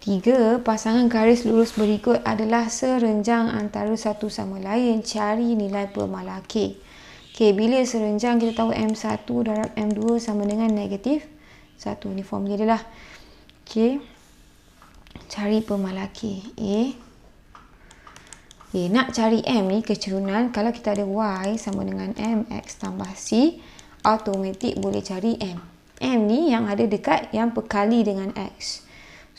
Tiga, pasangan garis lurus berikut adalah serenjang antara satu sama lain cari nilai k. K bila serenjang kita tahu M1 darab M2 sama dengan negatif 1. Ini formula dia lah. K Cari pemalaki. A. Okay, eh, nak cari M ni kecerunan kalau kita ada Y sama dengan M X tambah C automatik boleh cari M. M ni yang ada dekat yang perkali dengan X.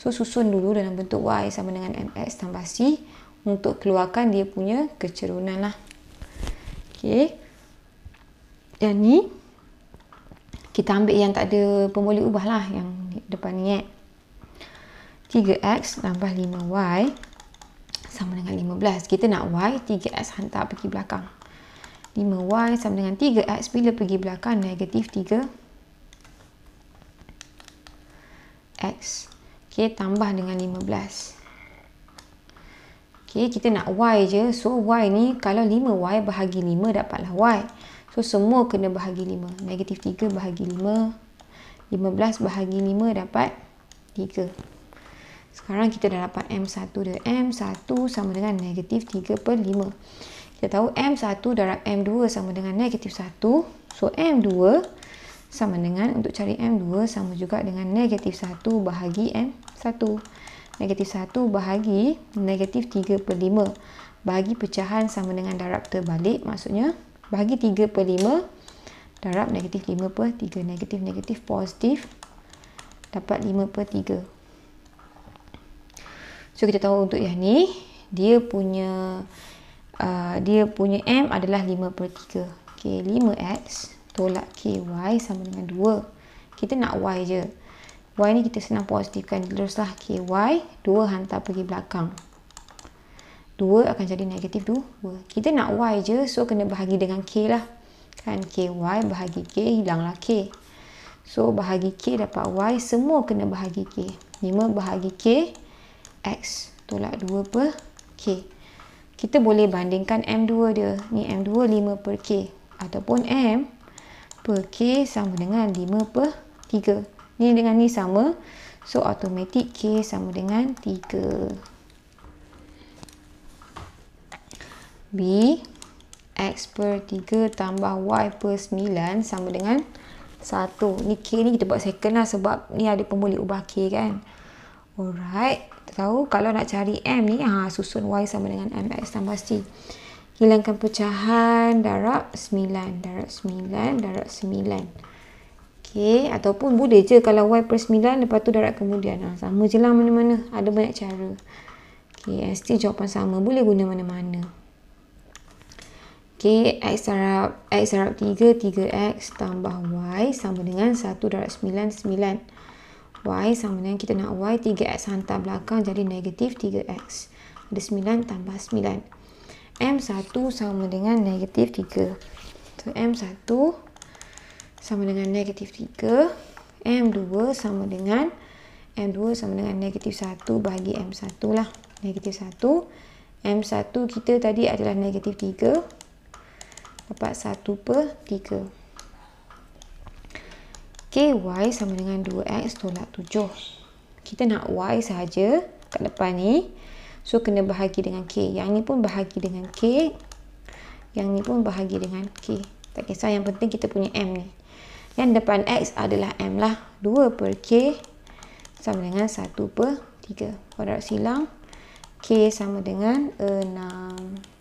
So susun dulu dalam bentuk Y sama dengan MX tambah C untuk keluarkan dia punya kecerunan lah. Okay. Yang ni kita ambil yang tak ada pemboleh ubah lah yang depan ni eh. 3X tambah 5Y sama dengan 15. Kita nak Y, 3X hantar pergi belakang. 5Y sama dengan 3X bila pergi belakang negatif 3 X Okey, tambah dengan 15. Okey, kita nak y je. So y ni kalau 5y bahagi 5 dapatlah y. So semua kena bahagi 5. Negatif 3 bahagi 5. 15 bahagi 5 dapat 3. Sekarang kita dah dapat M1 dia. M1 sama dengan negatif 3 per 5. Kita tahu M1 darab M2 sama dengan negatif 1. So M2 sama dengan untuk cari M2 sama juga dengan negatif 1 bahagi M1. Negatif 1 bahagi negatif 3 per 5. Bahagi pecahan sama dengan darab terbalik maksudnya bahagi 3 per 5 darab negatif 5 per 3. Negatif-negatif positif dapat 5 per 3. So kita tahu untuk yang ni dia punya uh, dia punya M adalah 5 per 3. Okay, 5X tolak ky sama dengan 2 kita nak y je y ni kita senang positifkan teruslah ky 2 hantar pergi belakang 2 akan jadi negatif 2 kita nak y je so kena bahagi dengan k lah kan ky bahagi k hilanglah k so bahagi k dapat y semua kena bahagi k 5 bahagi k x tolak 2 per k kita boleh bandingkan m2 dia ni m2 5 per k ataupun m per K sama dengan 5 per 3. Ni dengan ni sama. So, automatic K sama dengan 3. B, X per 3 tambah Y per 9 sama dengan 1. Ni K ni kita buat second lah sebab ni ada pemboleh ubah K kan. Alright. tahu kalau nak cari M ni, ha, susun Y sama dengan MX tambah C hilangkan pecahan darab 9 darab 9 darab 9 Okay. ataupun boleh je kalau Y per 9 lepas tu darab kemudian ha, sama je lah mana-mana ada banyak cara okay, ST jawapan sama boleh guna mana-mana okay, X darab X darab 3 3X tambah Y sama dengan 1 darab 9 9 Y sama dengan kita nak Y 3X hantar belakang jadi negatif 3X ada 9 tambah 9 M1 sama dengan negatif 3. So, M1 sama dengan negatif 3. M2 sama dengan M2 sama dengan negatif 1 bagi M1 lah. Negatif 1. M1 kita tadi adalah negatif 3. Dapat 1 per 3. KY sama dengan 2X tolak 7. Kita nak Y sahaja kat depan ni. So kena bahagi dengan K. Yang ni pun bahagi dengan K. Yang ni pun bahagi dengan K. Tak kisah yang penting kita punya M ni. Yang depan X adalah M lah. 2 per K sama dengan 1 per 3. Kodrat silang. K sama dengan 6.